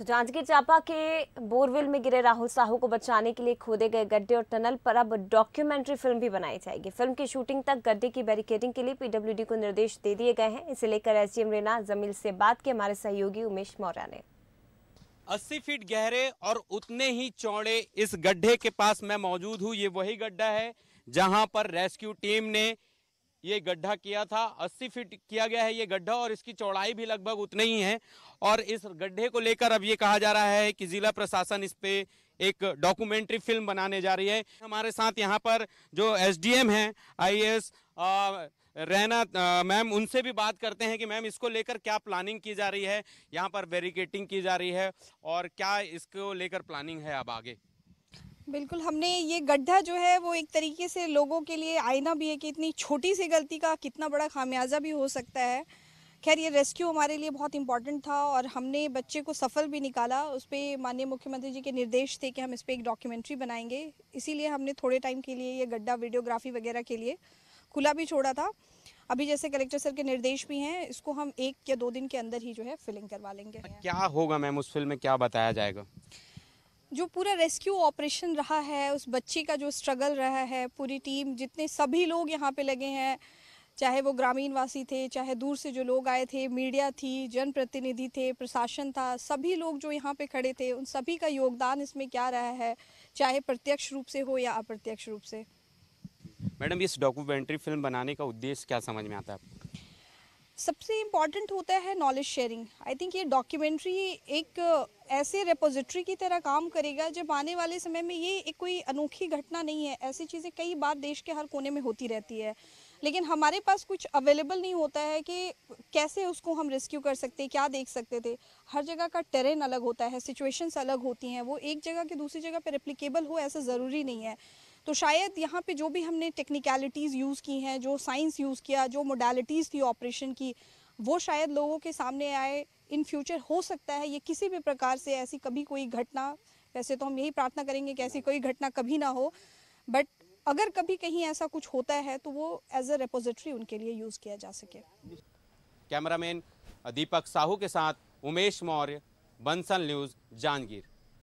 तो जांजगीर चांपा के बोरवेल में गिरे राहुल साहू को बचाने के लिए खोदे गए गड्ढे और टनल पर अब डॉक्यूमेंट्री फिल्म भी बनाई जाएगी फिल्म की शूटिंग तक गड्ढे की बैरिकेडिंग के लिए पीडब्ल्यूडी को निर्देश दे दिए गए हैं इसे लेकर एसडीएम रेना जमील से बात की हमारे सहयोगी उमेश मौर्य ने अस्सी फीट गहरे और उतने ही चौड़े इस गड्ढे के पास मैं मौजूद हूँ ये वही गड्ढा है जहाँ पर रेस्क्यू टीम ने ये गड्ढा किया था 80 फीट किया गया है ये गड्ढा और इसकी चौड़ाई भी लगभग उतनी ही है और इस गड्ढे को लेकर अब ये कहा जा रहा है कि जिला प्रशासन इस पे एक डॉक्यूमेंट्री फिल्म बनाने जा रही है हमारे साथ यहाँ पर जो एसडीएम हैं आईएएस रैना मैम उनसे भी बात करते हैं कि मैम इसको लेकर क्या प्लानिंग की जा रही है यहाँ पर बैरिकेटिंग की जा रही है और क्या इसको लेकर प्लानिंग है अब आगे बिल्कुल हमने ये गड्ढा जो है वो एक तरीके से लोगों के लिए आईना भी है कि इतनी छोटी सी गलती का कितना बड़ा खामियाजा भी हो सकता है खैर ये रेस्क्यू हमारे लिए बहुत इंपॉर्टेंट था और हमने बच्चे को सफल भी निकाला उस पर माननीय मुख्यमंत्री जी के निर्देश थे कि हम इस पर एक डॉक्यूमेंट्री बनाएंगे इसीलिए हमने थोड़े टाइम के लिए ये गड्ढा वीडियोग्राफी वगैरह के लिए खुला भी छोड़ा था अभी जैसे कलेक्टर सर के निर्देश भी हैं इसको हम एक या दो दिन के अंदर ही जो है फिलिंग करवा लेंगे क्या होगा मैम उस फिल्म में क्या बताया जाएगा जो पूरा रेस्क्यू ऑपरेशन रहा है उस बच्चे का जो स्ट्रगल रहा है पूरी टीम जितने सभी लोग यहाँ पे लगे हैं चाहे वो ग्रामीण वासी थे चाहे दूर से जो लोग आए थे मीडिया थी जनप्रतिनिधि थे प्रशासन था सभी लोग जो यहाँ पे खड़े थे उन सभी का योगदान इसमें क्या रहा है चाहे प्रत्यक्ष रूप से हो या अप्रत्यक्ष रूप से मैडम इस डॉक्यूमेंट्री फिल्म बनाने का उद्देश्य क्या समझ में आता है सबसे इम्पॉर्टेंट होता है नॉलेज शेयरिंग आई थिंक ये डॉक्यूमेंट्री एक ऐसे रेपोजिट्री की तरह काम करेगा जब आने वाले समय में ये एक कोई अनोखी घटना नहीं है ऐसी चीज़ें कई बार देश के हर कोने में होती रहती है लेकिन हमारे पास कुछ अवेलेबल नहीं होता है कि कैसे उसको हम रेस्क्यू कर सकते क्या देख सकते थे हर जगह का टेरेन अलग होता है सिचुएशंस अलग होती हैं वो एक जगह के दूसरी जगह पर एप्लीकेबल हो ऐसा ज़रूरी नहीं है तो शायद यहाँ पे जो भी हमने टेक्निकलिटीज़ यूज़ की हैं जो साइंस यूज़ किया जो मोडालिटीज़ थी ऑपरेशन की वो शायद लोगों के सामने आए इन फ्यूचर हो सकता है ये किसी भी प्रकार से ऐसी कभी कोई घटना वैसे तो हम यही प्रार्थना करेंगे कि ऐसी कोई घटना कभी ना हो बट अगर कभी कहीं ऐसा कुछ होता है तो वो एज अ रेपोजिटरी उनके लिए यूज़ किया जा सके कैमरामैन दीपक साहू के साथ उमेश मौर्य बंसल न्यूज़ जांजगीर